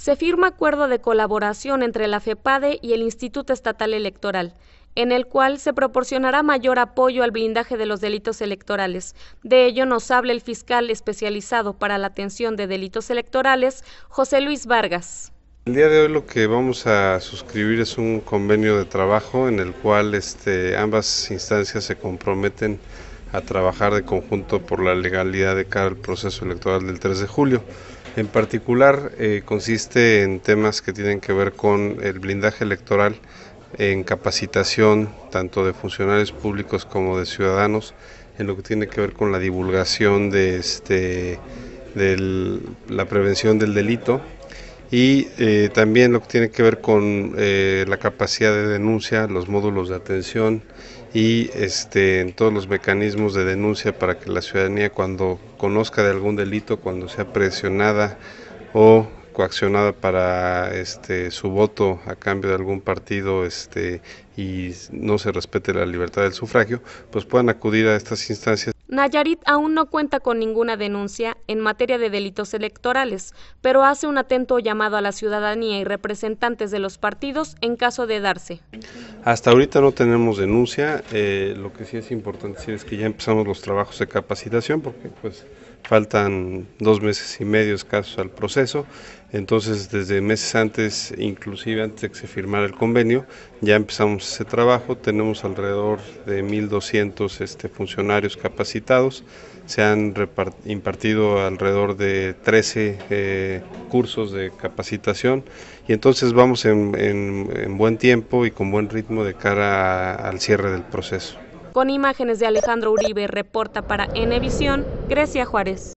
Se firma acuerdo de colaboración entre la FEPADE y el Instituto Estatal Electoral, en el cual se proporcionará mayor apoyo al blindaje de los delitos electorales. De ello nos habla el fiscal especializado para la atención de delitos electorales, José Luis Vargas. El día de hoy lo que vamos a suscribir es un convenio de trabajo en el cual este, ambas instancias se comprometen a trabajar de conjunto por la legalidad de cara al proceso electoral del 3 de julio. En particular eh, consiste en temas que tienen que ver con el blindaje electoral, en capacitación tanto de funcionarios públicos como de ciudadanos, en lo que tiene que ver con la divulgación de este, del, la prevención del delito y eh, también lo que tiene que ver con eh, la capacidad de denuncia, los módulos de atención y este, en todos los mecanismos de denuncia para que la ciudadanía cuando conozca de algún delito, cuando sea presionada o coaccionada para este, su voto a cambio de algún partido este, y no se respete la libertad del sufragio, pues puedan acudir a estas instancias. Nayarit aún no cuenta con ninguna denuncia en materia de delitos electorales, pero hace un atento llamado a la ciudadanía y representantes de los partidos en caso de darse. Hasta ahorita no tenemos denuncia, eh, lo que sí es importante decir es que ya empezamos los trabajos de capacitación porque pues faltan dos meses y medio escasos al proceso, entonces desde meses antes, inclusive antes de que se firmara el convenio, ya empezamos ese trabajo, tenemos alrededor de 1.200 este, funcionarios capacitados, se han impartido alrededor de 13 eh, cursos de capacitación y entonces vamos en, buen tiempo y con buen ritmo de cara al cierre del proceso. Con imágenes de Alejandro Uribe, reporta para Enevisión, Grecia Juárez.